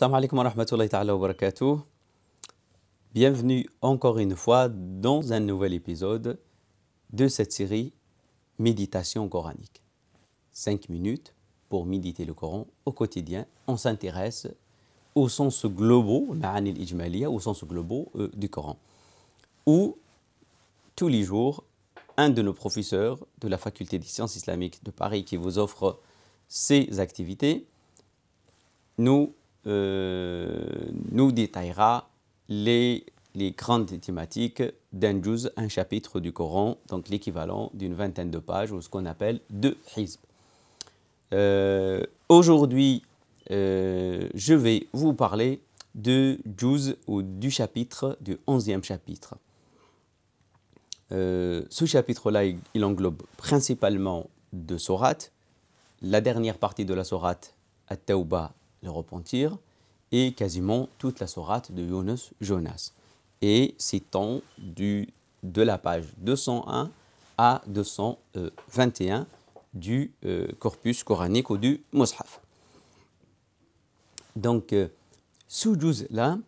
wa wa Bienvenue encore une fois dans un nouvel épisode de cette série Méditation coranique. Cinq minutes pour méditer le Coran au quotidien. On s'intéresse au sens global, au sens global euh, du Coran. Où tous les jours, un de nos professeurs de la faculté des sciences islamiques de Paris qui vous offre ses activités nous euh, nous détaillera les, les grandes thématiques d'un juz, un chapitre du Coran, donc l'équivalent d'une vingtaine de pages ou ce qu'on appelle deux hizb. Euh, aujourd'hui, euh, je vais vous parler de juz ou du chapitre, du onzième chapitre. ce chapitre-là, il, englobe principalement deux sourates. La dernière partie de la sourate, At-Tawbah, le repentir, et quasiment toute la sourate de Yunus Jonas. Et c'est du, de la page 201 à 221 du euh, corpus coranique ou du Mus'haf. Donc, euh, là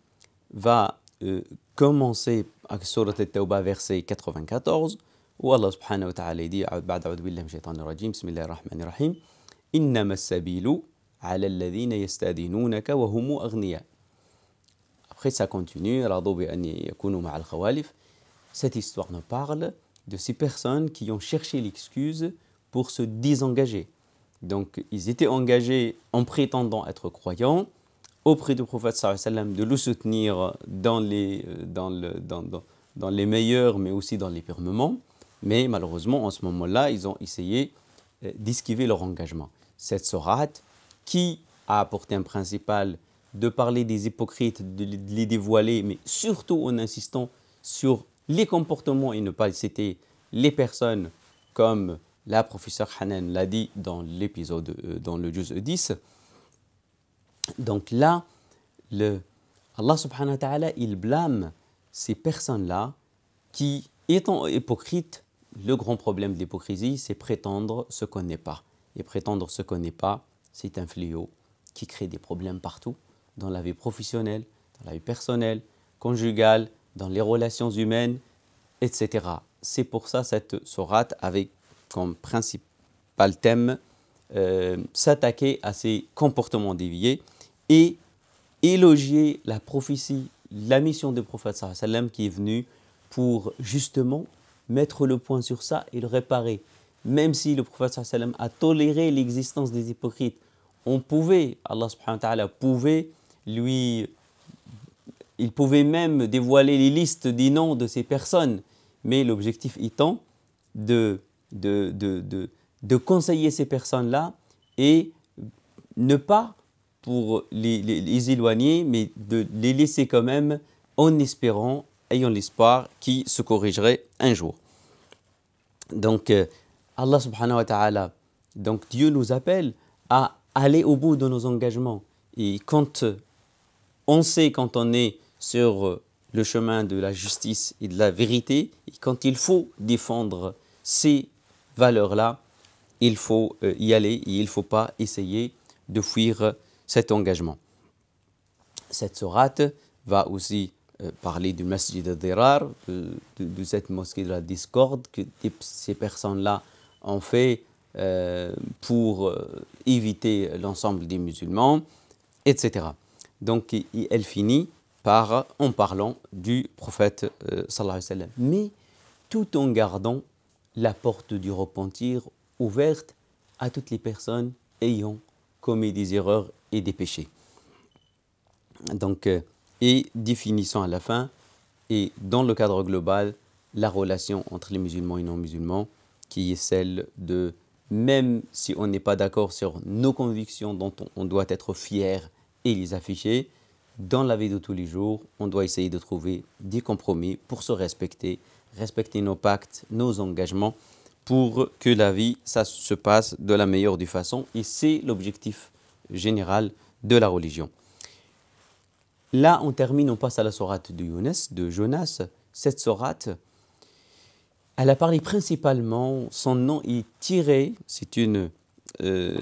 va euh, commencer avec Surat al-Tawbah, verset 94, où Allah subhanahu wa ta'ala dit, « Ba'da a'udhu billahi shaitanir rajim, bismillahir rahmanir rahim, innama sabilu » على الذين وهم Après ça continue, cette histoire nous parle de ces personnes qui ont cherché l'excuse pour se désengager. Donc ils étaient engagés en prétendant être croyants auprès du prophète de le soutenir dans les, dans, le, dans, dans, dans les meilleurs mais aussi dans les pires moments. Mais malheureusement, en ce moment-là, ils ont essayé euh, d'esquiver leur engagement. Cette sorate, qui a apporté un principal de parler des hypocrites, de les dévoiler, mais surtout en insistant sur les comportements et ne pas citer les personnes comme la professeure Hanan l'a dit dans l'épisode, euh, dans le juz 10. Donc là, le, Allah subhanahu wa ta'ala, il blâme ces personnes-là qui, étant hypocrites, le grand problème de l'hypocrisie, c'est prétendre ce qu'on n'est pas. Et prétendre ce qu'on n'est pas, c'est un fléau qui crée des problèmes partout, dans la vie professionnelle, dans la vie personnelle, conjugale, dans les relations humaines, etc. C'est pour ça cette sorate avait comme principal thème euh, s'attaquer à ces comportements déviés et élogier la prophétie, la mission du prophète sallam qui est venue pour justement mettre le point sur ça et le réparer même si le prophète a toléré l'existence des hypocrites, on pouvait, Allah subhanahu wa ta'ala pouvait lui, il pouvait même dévoiler les listes des noms de ces personnes, mais l'objectif étant de, de, de, de, de conseiller ces personnes-là et ne pas pour les, les, les, éloigner, mais de les laisser quand même en espérant, ayant l'espoir qu'ils se corrigeraient un jour. Donc, euh, Allah subhanahu wa ta'ala. Donc Dieu nous appelle à aller au bout de nos engagements. Et quand on sait, quand on est sur le chemin de la justice et de la vérité, et quand il faut défendre ces valeurs-là, il faut euh, y aller et il ne faut pas essayer de fuir cet engagement. Cette sourate va aussi euh, parler du masjid al-dirar, euh, de, de, cette mosquée de la discorde, que ces personnes-là en fait euh, pour euh, éviter l'ensemble des musulmans, etc. Donc elle finit par, en parlant du prophète euh, alayhi wa sallam. Mais tout en gardant la porte du repentir ouverte à toutes les personnes ayant commis des erreurs et des péchés. Donc, et définissant à la fin, et dans le cadre global, la relation entre les musulmans et non-musulmans, qui est celle de même si on n'est pas d'accord sur nos convictions dont on doit être fier et les afficher, dans la vie de tous les jours, on doit essayer de trouver des compromis pour se respecter, respecter nos pactes, nos engagements, pour que la vie, ça se passe de la meilleure des façons. Et c'est l'objectif général de la religion. Là, on termine, on passe à la sorate de Younes, de Jonas. Cette sorate, elle a parlé principalement, son nom est tiré, c'est une euh,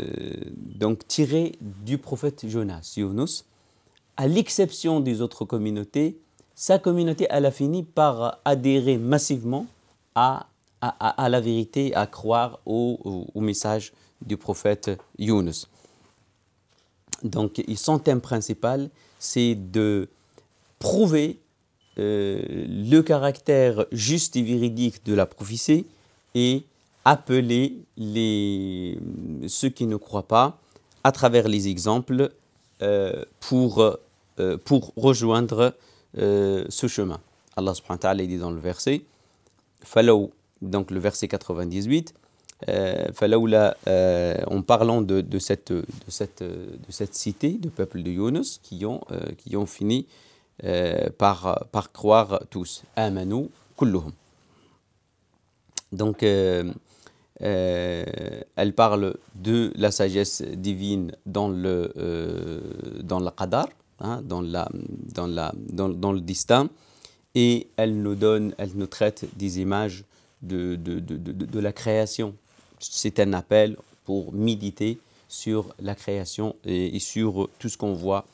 donc tiré du prophète Jonas, Yunus. À l'exception des autres communautés, sa communauté, elle a fini par adhérer massivement à, à, la vérité, à croire au, au, message du prophète Yunus. Donc, son thème principal, c'est de prouver euh, le caractère juste et véridique de la prophétie et appeler les, ceux qui ne croient pas à travers les exemples euh, pour, euh, pour rejoindre ce chemin. Allah subhanahu wa ta'ala dit dans le verset, donc le verset 98, en parlant de, cette, de, cette, de cette cité, de peuple de Yunus, qui ont, qui ont fini euh, par, par croire tous. Amanu kulluhum. Donc, euh, euh, elle parle de la sagesse divine dans le, dans qadar, hein, dans, la, la, dans, le destin, et elle nous donne, elle nous traite des images de, de, la création. C'est un appel pour méditer sur la création et sur tout ce qu'on voit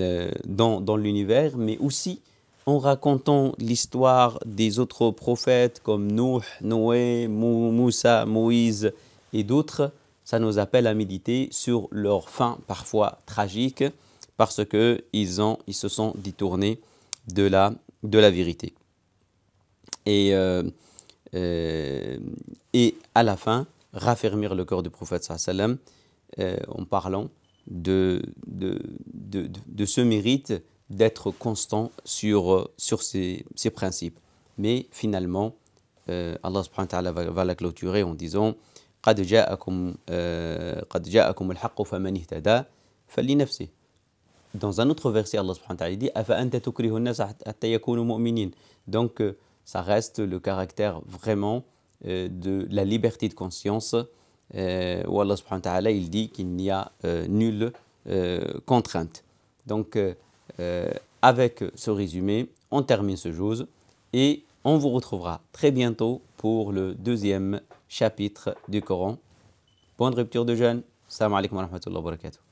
euh, dans, dans l'univers, mais aussi en racontant l'histoire des autres prophètes comme Nuh, Noé, Moussa, Moïse et d'autres, ça nous appelle à méditer sur leur fin parfois tragique parce qu'ils ils se sont détournés de la, de la vérité. Et, euh, euh, et à la fin, raffermir le corps du prophète sallam en parlant de, de, de, de ce mérite d'être constant sur, euh, sur ces, ces principes. Mais finalement, euh, Allah subhanahu wa ta'ala va, va, la clôturer en disant قد جاءكم قد جاءكم الحق فمن اهتدى فلنفسه dans un autre verset Allah subhanahu wa ta'ala dit أفأنت donc euh, ça reste le caractère vraiment de la liberté de conscience euh, où Allah subhanahu wa ta'ala, il dit qu'il n'y a euh, nulle euh, contrainte. Donc, avec ce résumé, on termine ce jour et on vous retrouvera très bientôt pour le deuxième chapitre du Coran. Bonne rupture de jeûne. Assalamu alaikum wa rahmatullahi wa barakatuh.